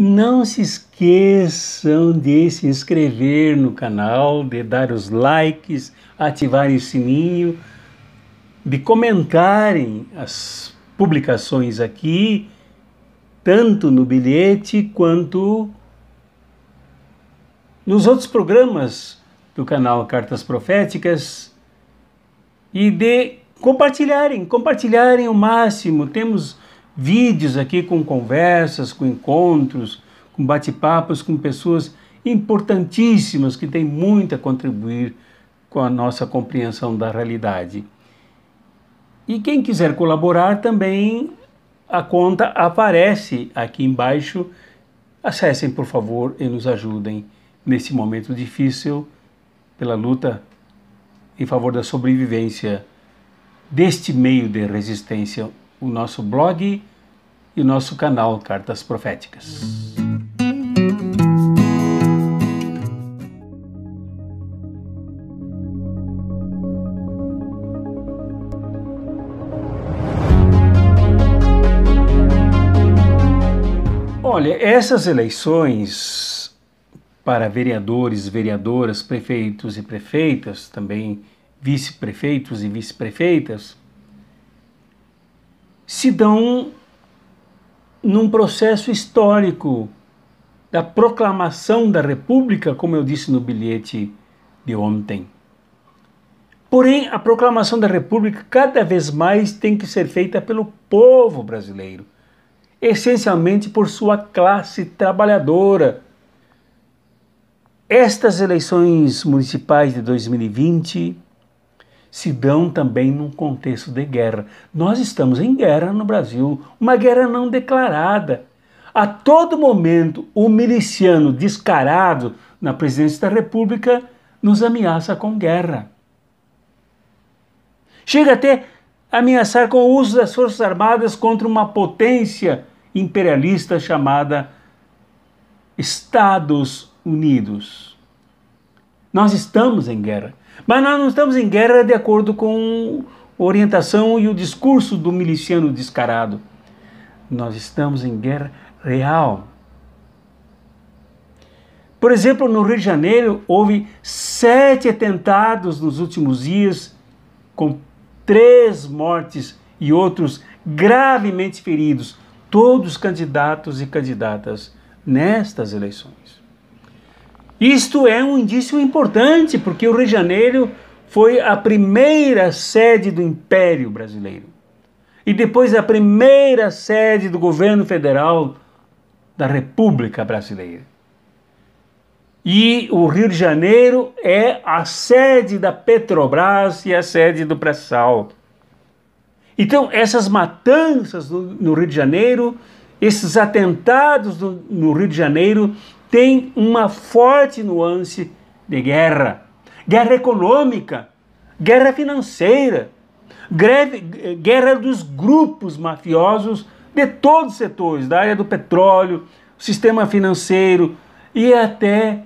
Não se esqueçam de se inscrever no canal, de dar os likes, ativar o sininho, de comentarem as publicações aqui, tanto no bilhete quanto nos outros programas do canal Cartas Proféticas e de compartilharem, compartilharem o máximo. Temos vídeos aqui com conversas, com encontros, com bate-papos com pessoas importantíssimas que têm muito a contribuir com a nossa compreensão da realidade. E quem quiser colaborar também, a conta aparece aqui embaixo. Acessem, por favor, e nos ajudem nesse momento difícil pela luta em favor da sobrevivência deste meio de resistência. O nosso blog e nosso canal Cartas Proféticas. Olha, essas eleições para vereadores, vereadoras, prefeitos e prefeitas, também vice-prefeitos e vice-prefeitas, se dão num processo histórico da proclamação da República, como eu disse no bilhete de ontem. Porém, a proclamação da República cada vez mais tem que ser feita pelo povo brasileiro, essencialmente por sua classe trabalhadora. Estas eleições municipais de 2020 se dão também num contexto de guerra. Nós estamos em guerra no Brasil, uma guerra não declarada. A todo momento, o um miliciano descarado na presidência da República nos ameaça com guerra. Chega até a ameaçar com o uso das Forças Armadas contra uma potência imperialista chamada Estados Unidos. Nós estamos em guerra. Mas nós não estamos em guerra de acordo com a orientação e o discurso do miliciano descarado. Nós estamos em guerra real. Por exemplo, no Rio de Janeiro houve sete atentados nos últimos dias, com três mortes e outros gravemente feridos, todos candidatos e candidatas nestas eleições. Isto é um indício importante, porque o Rio de Janeiro foi a primeira sede do Império Brasileiro e depois a primeira sede do governo federal da República Brasileira. E o Rio de Janeiro é a sede da Petrobras e a sede do pré-sal. Então, essas matanças no Rio de Janeiro, esses atentados no Rio de Janeiro, tem uma forte nuance de guerra. Guerra econômica, guerra financeira, greve, guerra dos grupos mafiosos de todos os setores, da área do petróleo, sistema financeiro e até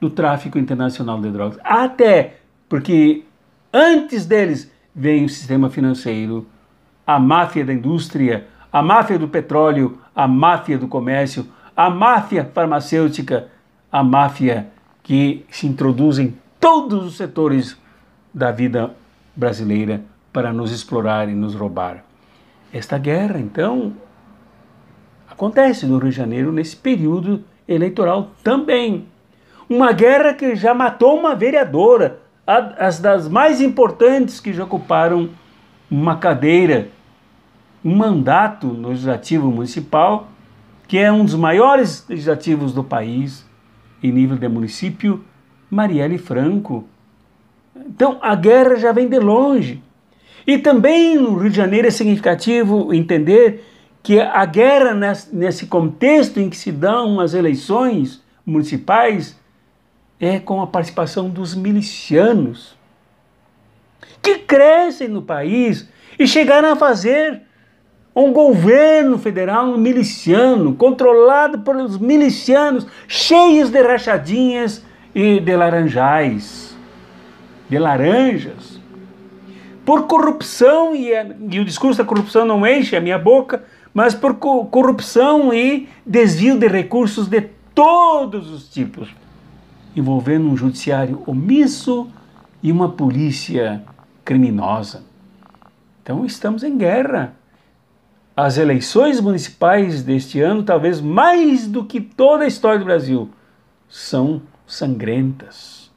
do tráfico internacional de drogas. Até porque antes deles vem o sistema financeiro, a máfia da indústria, a máfia do petróleo, a máfia do comércio, a máfia farmacêutica, a máfia que se introduz em todos os setores da vida brasileira para nos explorar e nos roubar. Esta guerra, então, acontece no Rio de Janeiro nesse período eleitoral também. Uma guerra que já matou uma vereadora, as das mais importantes que já ocuparam uma cadeira, um mandato no Legislativo Municipal que é um dos maiores legislativos do país em nível de município, Marielle Franco. Então a guerra já vem de longe. E também no Rio de Janeiro é significativo entender que a guerra nesse contexto em que se dão as eleições municipais é com a participação dos milicianos que crescem no país e chegaram a fazer um governo federal miliciano, controlado pelos milicianos, cheios de rachadinhas e de laranjais, de laranjas. Por corrupção, e, é, e o discurso da corrupção não enche a minha boca, mas por corrupção e desvio de recursos de todos os tipos, envolvendo um judiciário omisso e uma polícia criminosa. Então estamos em guerra as eleições municipais deste ano, talvez mais do que toda a história do Brasil, são sangrentas.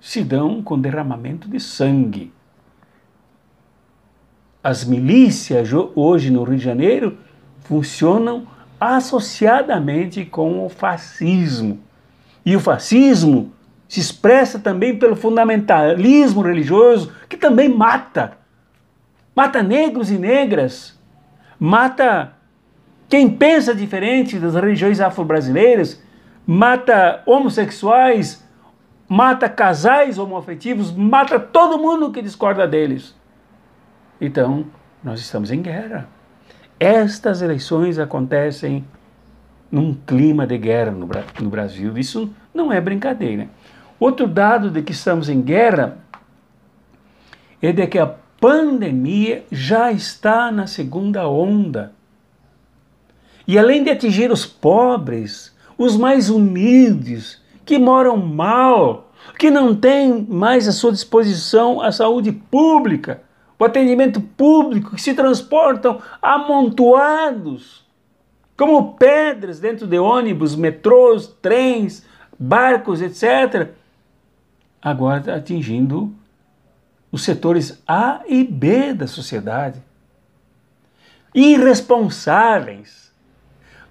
Se dão com derramamento de sangue. As milícias hoje no Rio de Janeiro funcionam associadamente com o fascismo. E o fascismo se expressa também pelo fundamentalismo religioso, que também mata, mata negros e negras, mata quem pensa diferente das religiões afro-brasileiras, mata homossexuais, mata casais homoafetivos, mata todo mundo que discorda deles. Então, nós estamos em guerra. Estas eleições acontecem num clima de guerra no, no Brasil. Isso não é brincadeira. Outro dado de que estamos em guerra é de que a pandemia já está na segunda onda. E além de atingir os pobres, os mais humildes, que moram mal, que não têm mais à sua disposição a saúde pública, o atendimento público, que se transportam amontoados, como pedras dentro de ônibus, metrôs, trens, barcos, etc. Agora está atingindo os setores A e B da sociedade. Irresponsáveis,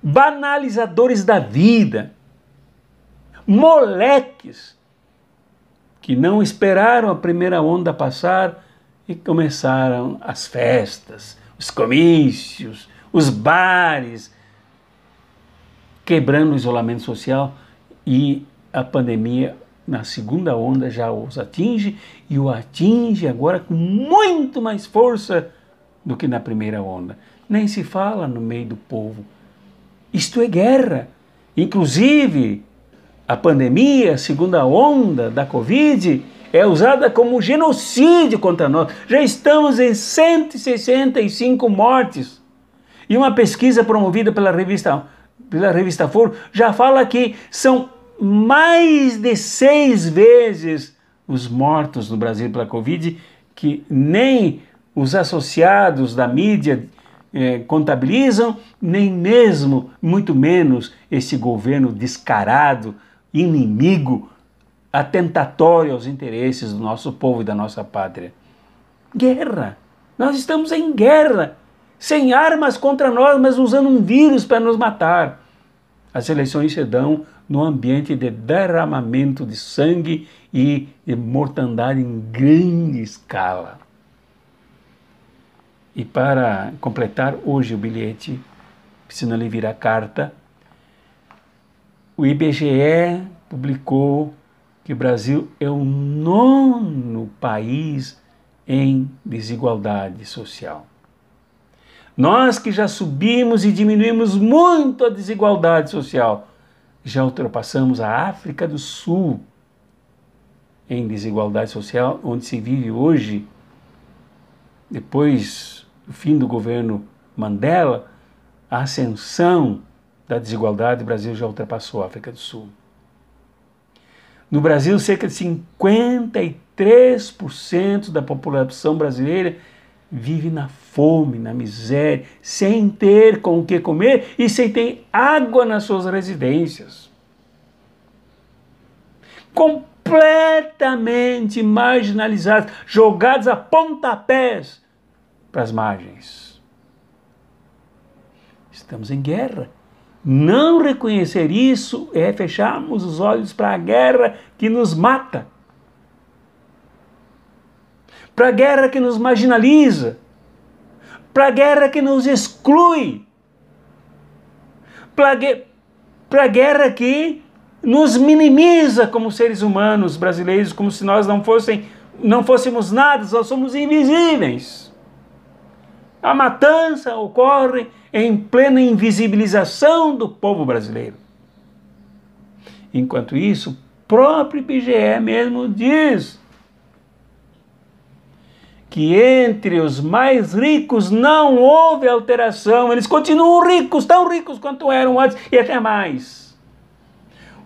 banalizadores da vida, moleques que não esperaram a primeira onda passar e começaram as festas, os comícios, os bares, quebrando o isolamento social e a pandemia na segunda onda já os atinge e o atinge agora com muito mais força do que na primeira onda. Nem se fala no meio do povo. Isto é guerra. Inclusive, a pandemia, a segunda onda da Covid, é usada como genocídio contra nós. Já estamos em 165 mortes. E uma pesquisa promovida pela revista, pela revista Foro já fala que são mais de seis vezes os mortos no Brasil pela Covid, que nem os associados da mídia eh, contabilizam, nem mesmo, muito menos, esse governo descarado, inimigo, atentatório aos interesses do nosso povo e da nossa pátria. Guerra! Nós estamos em guerra! Sem armas contra nós, mas usando um vírus para nos matar. As eleições se dão no ambiente de derramamento de sangue e de mortandade em grande escala. E para completar hoje o bilhete, senão ele virá carta, o IBGE publicou que o Brasil é o nono país em desigualdade social. Nós que já subimos e diminuímos muito a desigualdade social, já ultrapassamos a África do Sul em desigualdade social, onde se vive hoje, depois do fim do governo Mandela, a ascensão da desigualdade, o Brasil já ultrapassou a África do Sul. No Brasil, cerca de 53% da população brasileira vive na fome, na miséria, sem ter com o que comer e sem ter água nas suas residências. Completamente marginalizados, jogados a pontapés para as margens. Estamos em guerra. Não reconhecer isso é fecharmos os olhos para a guerra que nos mata para a guerra que nos marginaliza, para a guerra que nos exclui, para a guerra que nos minimiza como seres humanos brasileiros, como se nós não, fossem, não fôssemos nada, nós somos invisíveis. A matança ocorre em plena invisibilização do povo brasileiro. Enquanto isso, o próprio IBGE mesmo diz que entre os mais ricos não houve alteração, eles continuam ricos, tão ricos quanto eram antes e até mais.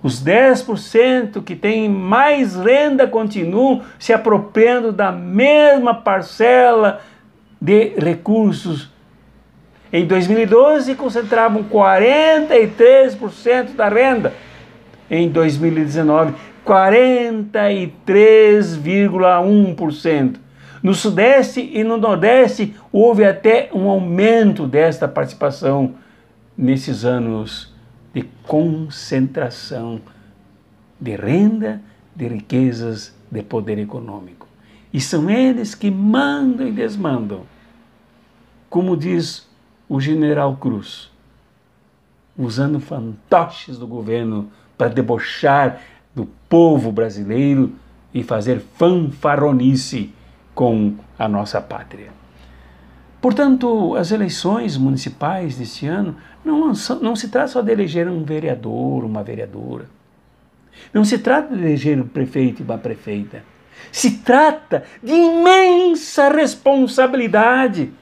Os 10% que têm mais renda continuam se apropriando da mesma parcela de recursos. Em 2012 concentravam 43% da renda. Em 2019, 43,1%. No Sudeste e no Nordeste houve até um aumento desta participação nesses anos de concentração de renda, de riquezas, de poder econômico. E são eles que mandam e desmandam. Como diz o general Cruz, usando fantoches do governo para debochar do povo brasileiro e fazer fanfaronice com a nossa pátria. Portanto, as eleições municipais deste ano não, não se trata só de eleger um vereador, uma vereadora. Não se trata de eleger um prefeito e uma prefeita. Se trata de imensa responsabilidade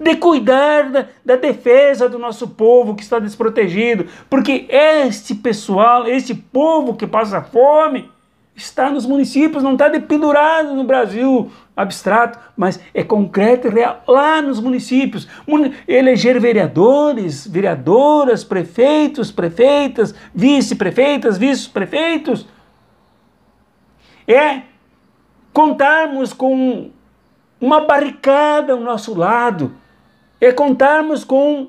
de cuidar da, da, defesa do nosso povo que está desprotegido, porque este pessoal, este povo que passa fome, está nos municípios, não está dependurado no Brasil abstrato, mas é concreto e real lá nos municípios. Eleger vereadores, vereadoras, prefeitos, prefeitas, vice-prefeitas, vice-prefeitos. É contarmos com uma barricada ao nosso lado, é contarmos com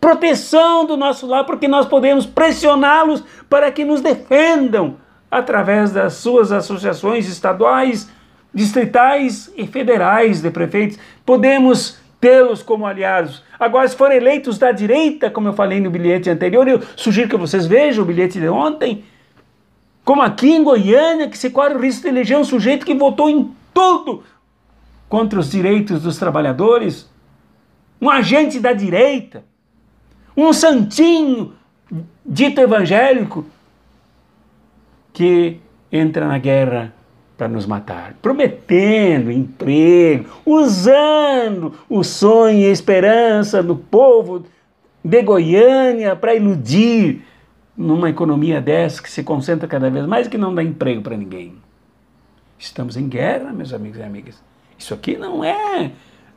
proteção do nosso lado, porque nós podemos pressioná-los para que nos defendam, através das suas associações estaduais, distritais e federais de prefeitos. Podemos tê-los como aliados. Agora, se forem eleitos da direita, como eu falei no bilhete anterior, eu sugiro que vocês vejam o bilhete de ontem, como aqui em Goiânia, que se corre o risco de eleger um sujeito que votou em tudo contra os direitos dos trabalhadores, um agente da direita, um santinho dito evangélico, que entra na guerra para nos matar, prometendo emprego, usando o sonho e a esperança do povo de Goiânia para iludir numa economia dessa que se concentra cada vez mais e que não dá emprego para ninguém. Estamos em guerra, meus amigos e amigas. Isso aqui não é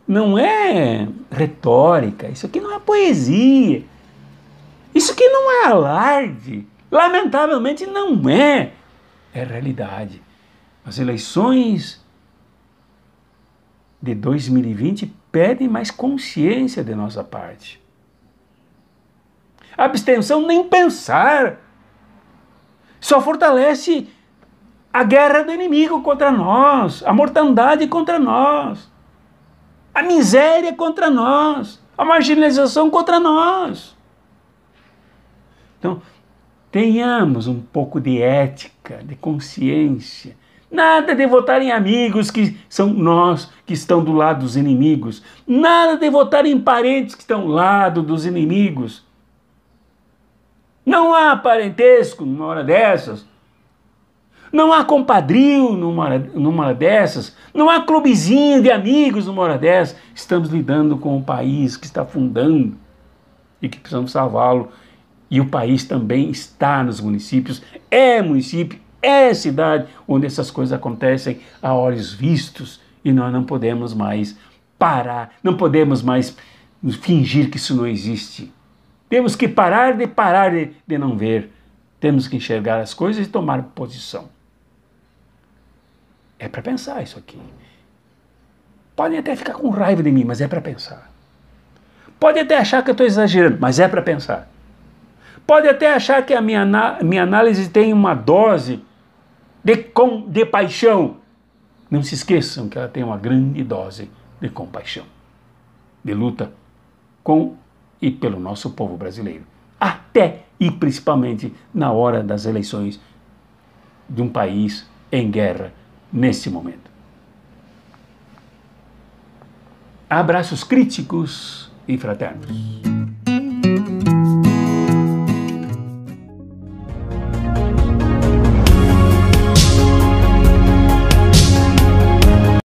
não é retórica, isso aqui não é poesia. Isso aqui não é alarde. Lamentavelmente não é. É realidade. As eleições de 2020 pedem mais consciência de nossa parte. A abstenção nem pensar. Só fortalece a guerra do inimigo contra nós, a mortandade contra nós, a miséria contra nós, a marginalização contra nós. Então, Tenhamos um pouco de ética, de consciência. Nada de votar em amigos que são nós que estão do lado dos inimigos. Nada de votar em parentes que estão do lado dos inimigos. Não há parentesco numa hora dessas. Não há compadrio numa hora, numa hora dessas. Não há clubezinho de amigos numa hora dessas. Estamos lidando com um país que está fundando e que precisamos salvá-lo e o país também está nos municípios, é município, é cidade onde essas coisas acontecem a olhos vistos e nós não podemos mais parar, não podemos mais fingir que isso não existe. Temos que parar de parar de, de não ver. Temos que enxergar as coisas e tomar posição. É para pensar isso aqui. Podem até ficar com raiva de mim, mas é para pensar. Podem até achar que eu estou exagerando, mas é para pensar. Pode até achar que a minha, minha análise tem uma dose de, com, de paixão. Não se esqueçam que ela tem uma grande dose de compaixão, de luta com e pelo nosso povo brasileiro. Até e principalmente na hora das eleições de um país em guerra nesse momento. Abraços críticos e fraternos.